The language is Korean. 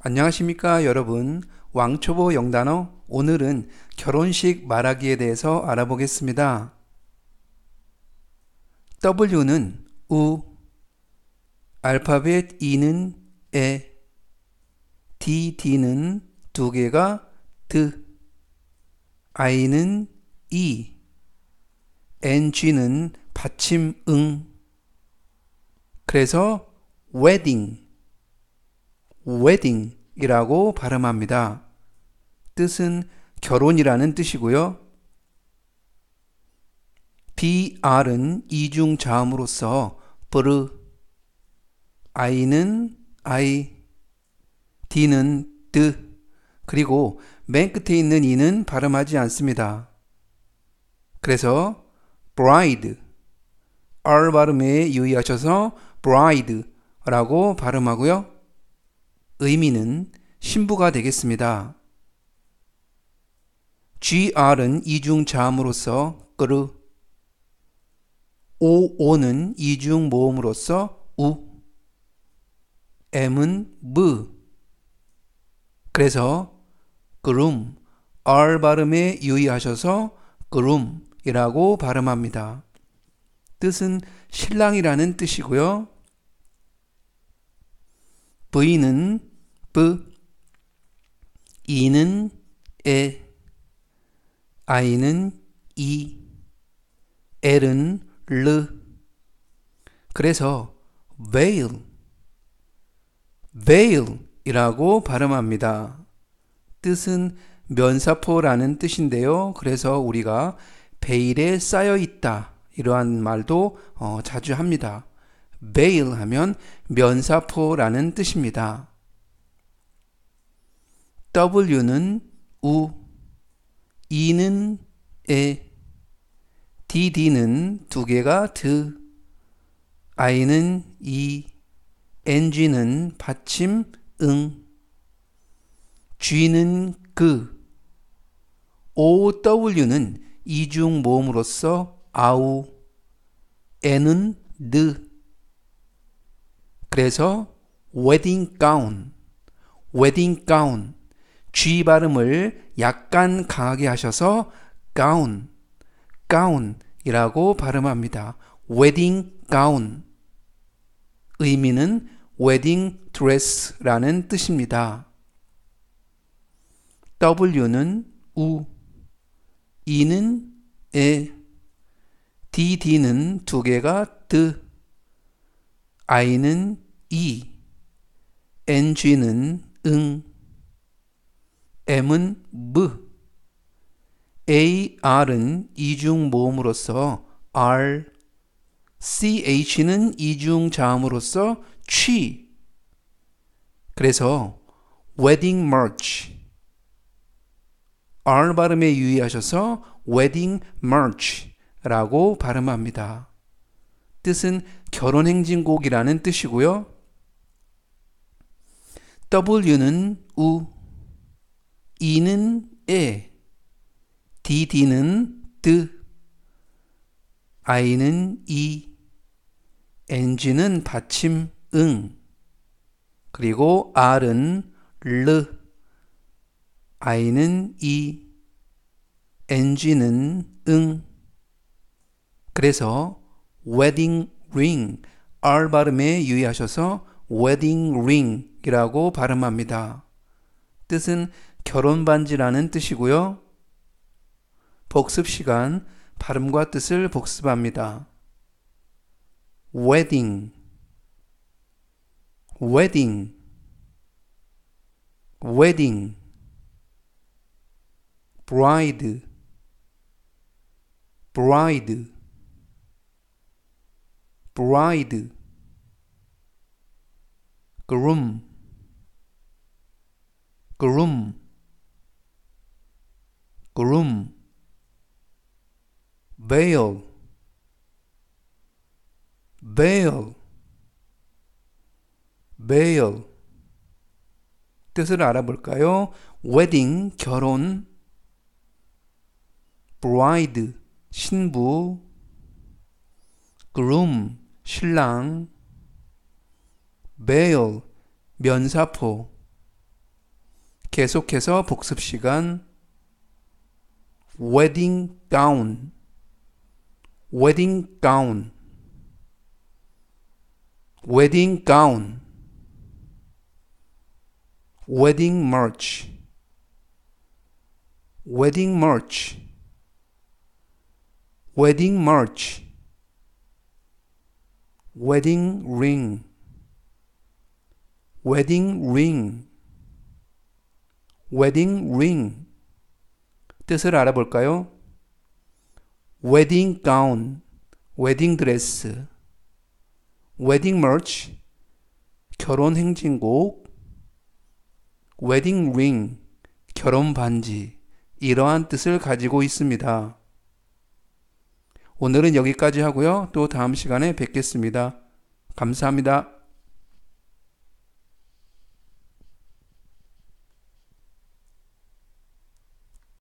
안녕하십니까 여러분 왕초보 영단어 오늘은 결혼식 말하기에 대해서 알아보겠습니다. W는 U 알파벳 E는 에 D, D는 두 개가 드 I는 E NG는 받침 응 그래서 웨딩 wedding이라고 발음합니다. 뜻은 결혼이라는 뜻이고요. br은 이중 자음으로서 브르, i는 i, d는 드, 그리고 맨 끝에 있는 이는 발음하지 않습니다. 그래서 bride, r 발음에 유의하셔서 bride라고 발음하고요. 의미는 신부가 되겠습니다. GR은 이중 자음으로서 끄르, OO는 이중 모음으로서 우, M은 무. 그래서 그룸, R 발음에 유의하셔서 그룸이라고 발음합니다. 뜻은 신랑이라는 뜻이고요. V는 V, E는 에, I는 이, L은 르. 그래서 veil, veil이라고 발음합니다. 뜻은 면사포라는 뜻인데요. 그래서 우리가 베일에 쌓여 있다 이러한 말도 어, 자주 합니다. 베일 하면 면사포라는 뜻입니다. W는 우, E는 에, DD는 두 개가 드, I는 이, e, NG는 받침 응, G는 그, OW는 이중 모음으로써 아우, N은 느, 그래서 wedding gown, w e d d i n G gown. 발음을 약간 강하게 하셔서 gown, g o w n 이라고 발음합니다. 웨딩 가운 의미는 wedding d r e s s 라는 뜻입니다. W는 우, E는 에, DD는 두 개가 드, I는 이, ng는 응, m은 무, ar은 이중 모음으로서 r, ch는 이중 자음으로서 취. 그래서 wedding march r 발음에 유의하셔서 wedding march라고 발음합니다. 뜻은 결혼 행진곡이라는 뜻이고요. W는 우, E는 에, DD는 드, I는 이, e, NG는 받침 응, 그리고 R은 르, I는 이, e, NG는 응. 그래서 웨딩 링 R 발음에 유의하셔서 웨딩 링 이라고 발음합니다. 뜻은 결혼 반지라는 뜻이고요. 복습 시간 발음과 뜻을 복습합니다. wedding wedding wedding bride bride bride groom groom, groom, veil, veil, veil. 뜻을 알아볼까요? 웨딩, 결혼, bride, 신부, groom, 신랑, veil, 면사포, 계속해서 복습 시간 웨딩 가운 웨딩 가운 웨딩 가운 웨딩 머치 웨딩 머치 웨딩 머치 웨딩 링 웨딩 링 웨딩 링 뜻을 알아볼까요? 웨딩 가운, 웨딩 드레스, 웨딩 머치, 결혼 행진곡, 웨딩 링, 결혼 반지 이러한 뜻을 가지고 있습니다. 오늘은 여기까지 하고요. 또 다음 시간에 뵙겠습니다. 감사합니다.